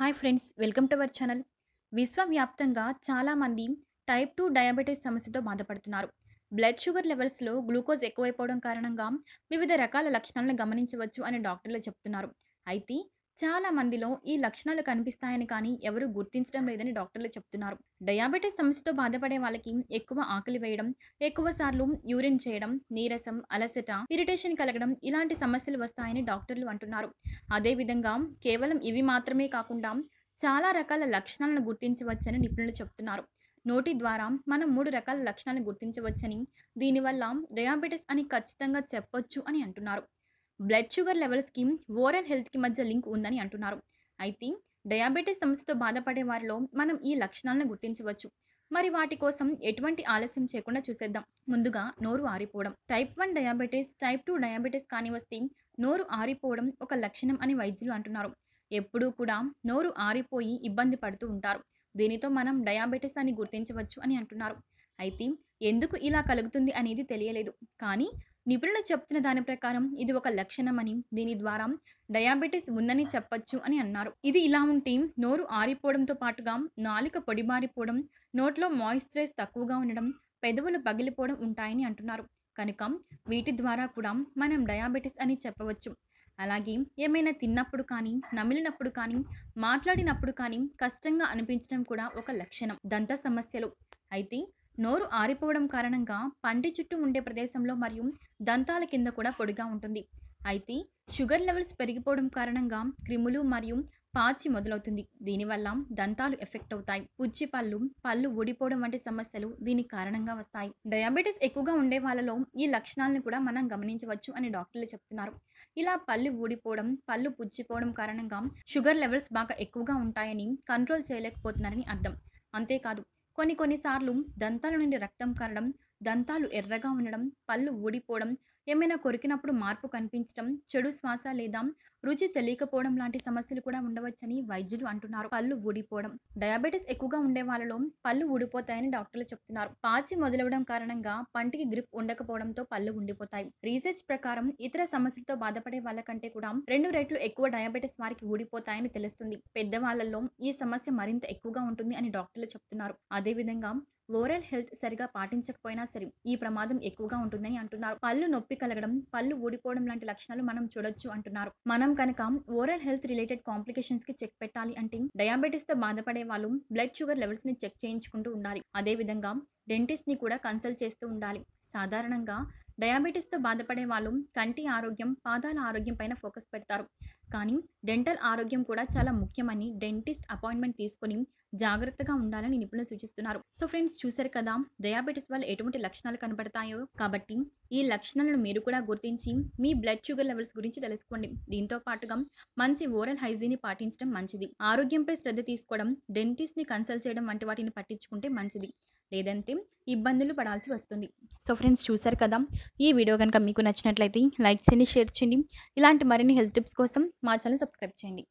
hi friends welcome to our channel విశ్వవ్యాప్తంగా చాలామంది type two diabetes సమస్యతో బాధపడుతున్నారు బ్లడ్ షుగర్ లెవెల్స్లో గ్లూకోజ్ ఎక్కువైపోవడం కారణంగా వివిధ రకాల లక్షణాలను గమనించవచ్చు అని డాక్టర్లు చెప్తున్నారు అయితే చాలా మందిలో ఈ లక్షణాలు కనిపిస్తాయని కానీ ఎవరు గుర్తించడం లేదని డాక్టర్లు చెప్తున్నారు డయాబెటీస్ సమస్యతో బాధపడే వాళ్ళకి ఎక్కువ ఆకలి వేయడం ఎక్కువ సార్లు యూరిన్ చేయడం నీరసం అలసట ఇరిటేషన్ కలగడం ఇలాంటి సమస్యలు వస్తాయని డాక్టర్లు అంటున్నారు అదేవిధంగా కేవలం ఇవి మాత్రమే కాకుండా చాలా రకాల లక్షణాలను గుర్తించవచ్చని నిపుణులు చెప్తున్నారు నోటి ద్వారా మనం మూడు రకాల లక్షణాలను గుర్తించవచ్చని దీనివల్ల డయాబెటీస్ అని ఖచ్చితంగా చెప్పొచ్చు అని అంటున్నారు బ్లడ్ షుగర్ లెవెల్స్కి ఓరల్ హెల్త్కి మధ్య లింక్ ఉందని అంటున్నారు అయితే డయాబెటీస్ సమస్యతో బాధపడే వారిలో మనం ఈ లక్షణాలను గుర్తించవచ్చు మరి వాటి కోసం ఎటువంటి ఆలస్యం చేయకుండా చూసేద్దాం ముందుగా నోరు ఆరిపోవడం type one diabetes type two diabetes కానీ వస్తే నోరు ఆరిపోవడం ఒక లక్షణం అని వైద్యులు అంటున్నారు ఎప్పుడూ కూడా నోరు ఆరిపోయి ఇబ్బంది పడుతూ ఉంటారు దీనితో మనం డయాబెటీస్ అని గుర్తించవచ్చు అని అంటున్నారు అయితే ఎందుకు ఇలా కలుగుతుంది అనేది తెలియలేదు కానీ నిపుణులు చెప్తున్న దాని ప్రకారం ఇది ఒక లక్షణమని దీని ద్వారా డయాబెటీస్ ఉందని చెప్పొచ్చు అని అన్నారు ఇది ఇలా ఉంటే నోరు ఆరిపోవడంతో పాటుగా నాలుక పొడిబారిపోవడం నోట్లో మాయిశ్చరైజ్ తక్కువగా ఉండడం పెదవులు పగిలిపోవడం ఉంటాయని అంటున్నారు కనుక వీటి ద్వారా కూడా మనం డయాబెటీస్ అని చెప్పవచ్చు అలాగే ఏమైనా తిన్నప్పుడు కానీ నమిలినప్పుడు కానీ మాట్లాడినప్పుడు కానీ కష్టంగా అనిపించడం కూడా ఒక లక్షణం దంత సమస్యలు అయితే నోరు ఆరిపోవడం కారణంగా పంటి చుట్టూ ఉండే ప్రదేశంలో మరియు దంతాల కింద కూడా పొడిగా ఉంటుంది అయితే షుగర్ లెవెల్స్ పెరిగిపోవడం కారణంగా క్రిములు మరియు పాచి మొదలవుతుంది దీనివల్ల దంతాలు ఎఫెక్ట్ అవుతాయి పుచ్చి పళ్ళు పళ్ళు ఊడిపోవడం వంటి సమస్యలు దీనికి కారణంగా వస్తాయి డయాబెటీస్ ఎక్కువగా ఉండే వాళ్ళలో ఈ లక్షణాలను కూడా మనం గమనించవచ్చు అని డాక్టర్లు చెప్తున్నారు ఇలా పళ్ళు ఊడిపోవడం పళ్ళు పుచ్చిపోవడం కారణంగా షుగర్ లెవెల్స్ బాగా ఎక్కువగా ఉంటాయని కంట్రోల్ చేయలేకపోతున్నారని అర్థం అంతేకాదు కొన్ని కొన్నిసార్లు దంతాల నుండి రక్తం కారడం దంతాలు ఎర్రగా ఉండడం పళ్ళు ఊడిపోవడం ఏమైనా కొరికినప్పుడు మార్పు కనిపించడం చెడు శ్వాస లేదా రుచి తెలియకపోవడం లాంటి సమస్యలు కూడా ఉండవచ్చని వైద్యులు అంటున్నారు పళ్ళు ఊడిపోవడం డయాబెటీస్ ఎక్కువగా ఉండే వాళ్ళలో పళ్ళు ఊడిపోతాయని డాక్టర్లు చెప్తున్నారు పాచి మొదలవడం కారణంగా పంటికి గ్రిప్ ఉండకపోవడంతో పళ్ళు ఉండిపోతాయి రీసెర్చ్ ప్రకారం ఇతర సమస్యలతో బాధపడే వాళ్ళ కంటే కూడా రెండు రెట్లు ఎక్కువ డయాబెటీస్ వారికి ఊడిపోతాయని తెలుస్తుంది పెద్దవాళ్ళలో ఈ సమస్య మరింత ఎక్కువగా ఉంటుంది అని డాక్టర్లు చెప్తున్నారు అదేవిధంగా ఓరల్ హెల్త్ సరిగా పాటించకపోయినా సరే ఈ ప్రమాదం ఎక్కువగా ఉంటుందని అంటున్నారు పళ్ళు నొప్పి కలగడం పళ్ళు ఊడిపోవడం లాంటి లక్షణాలు మనం చూడొచ్చు అంటున్నారు మనం కనుక ఓరల్ హెల్త్ రిలేటెడ్ కాంప్లికేషన్స్ కి చెక్ పెట్టాలి అంటే డయాబెటీస్ తో బాధపడే వాళ్ళు బ్లడ్ షుగర్ లెవెల్స్ ని చెక్ చేయించుకుంటూ ఉండాలి అదే విధంగా డెంటిస్ట్ ని కూడా కన్సల్ట్ చేస్తూ ఉండాలి సాధారణంగా తో బాధపడే వాళ్ళు కంటి ఆరోగ్యం పాదాల ఆరోగ్యం పైన ఫోకస్ పెడతారు కానీ డెంటల్ ఆరోగ్యం కూడా చాలా ముఖ్యమని డెంటిస్ట్ అపాయింట్మెంట్ తీసుకొని జాగ్రత్తగా ఉండాలని నిపుణులు సూచిస్తున్నారు సో ఫ్రెండ్స్ చూశారు కదా డయాబెటీస్ వల్ల ఎటువంటి లక్షణాలు కనబడతాయో కాబట్టి ఈ లక్షణాలను మీరు కూడా గుర్తించి మీ బ్లడ్ షుగర్ లెవెల్స్ గురించి తెలుసుకోండి దీంతో పాటుగా మంచి ఓరల్ హైజీన్ పాటించడం మంచిది ఆరోగ్యంపై శ్రద్ధ తీసుకోవడం ని కన్సల్ట్ చేయడం వంటి వాటిని పట్టించుకుంటే మంచిది లేదంటే ఇబ్బందులు పడాల్సి వస్తుంది సో ఫ్రెండ్స్ చూశారు కదా ఈ వీడియో కనుక మీకు నచ్చినట్లయితే లైక్ చేయండి షేర్ చేయండి ఇలాంటి మరిన్ని హెల్త్ టిప్స్ కోసం మా ఛానల్ సబ్స్క్రైబ్ చేయండి